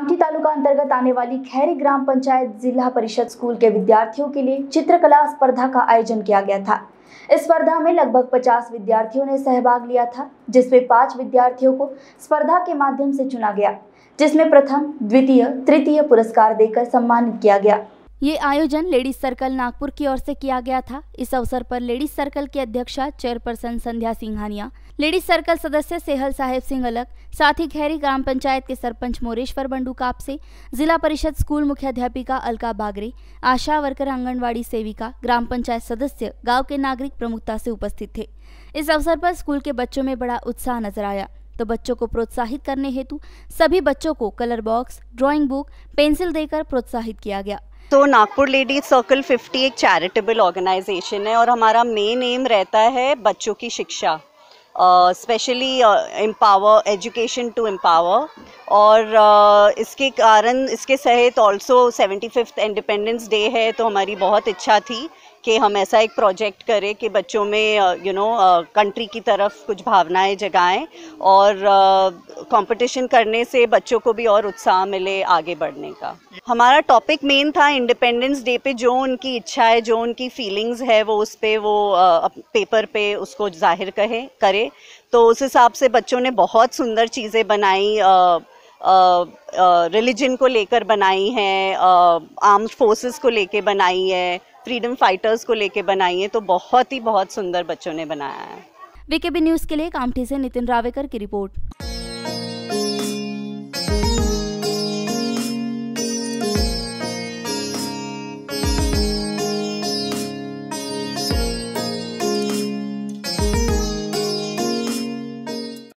कामठी तालुका अंतर्गत आने वाली खैरी ग्राम पंचायत जिला परिषद स्कूल के विद्यार्थियों के लिए चित्रकला स्पर्धा का आयोजन किया गया था इस स्पर्धा में लगभग 50 विद्यार्थियों ने सहभाग लिया था जिसमें पांच विद्यार्थियों को स्पर्धा के माध्यम से चुना गया जिसमें प्रथम द्वितीय तृतीय पुरस्कार देकर सम्मानित किया गया ये आयोजन लेडीज सर्कल नागपुर की ओर से किया गया था इस अवसर पर लेडीज सर्कल की अध्यक्षा chairperson Sandhya Singhania ladies circle सदस्य सेहल साहेब सिंह अलग साथ ही खैरी ग्राम पंचायत के सरपंच मोरेश्वर बंडू कापसे जिला परिषद स्कूल मुख्याध्यापिका अलका बागरे आशा वर्कर आंगनबाड़ी सेविका ग्राम पंचायत सदस्य गाँव के नागरिक प्रमुखता से उपस्थित थे इस अवसर पर स्कूल के बच्चों में बड़ा उत्साह नजर आया तो बच्चों को प्रोत्साहित करने हेतु सभी बच्चों को colour box drawing book pencil देकर प्रोत्साहित किया गया तो नागपुर लेडीज सर्कल 50 एक चैरिटेबल ऑर्गेनाइजेशन है और हमारा मेन एम रहता है बच्चों की शिक्षा specially empower education to empower और uh, इसके कारण इसके सहित also seventy fifth Independence Day है तो हमारी बहुत इच्छा थी कि हम ऐसा एक प्रोजेक्ट करें कि बच्चों में यू नो कंट्री की तरफ कुछ भावनाएं जगाएं और कंपटीशन uh, करने से बच्चों को भी और उत्साह मिले आगे बढ़ने का हमारा टॉपिक मेन था इंडिपेंडेंस डे पे जो उनकी इच्छा है जो उनकी फीलिंग्स है वो उस पर वो uh, पेपर पे उसको जाहिर कहे करे तो उस हिसाब से बच्चों ने बहुत सुंदर चीज़ें बनाई uh, रिलीजन uh, uh, को लेकर बनाई हैं आर्म्स uh, फोर्सेस को लेकर बनाई है फ्रीडम फाइटर्स को लेके बनाई है तो बहुत ही बहुत सुंदर बच्चों ने बनाया है वीकेबी न्यूज़ के लिए कामठी से नितिन रावेकर की रिपोर्ट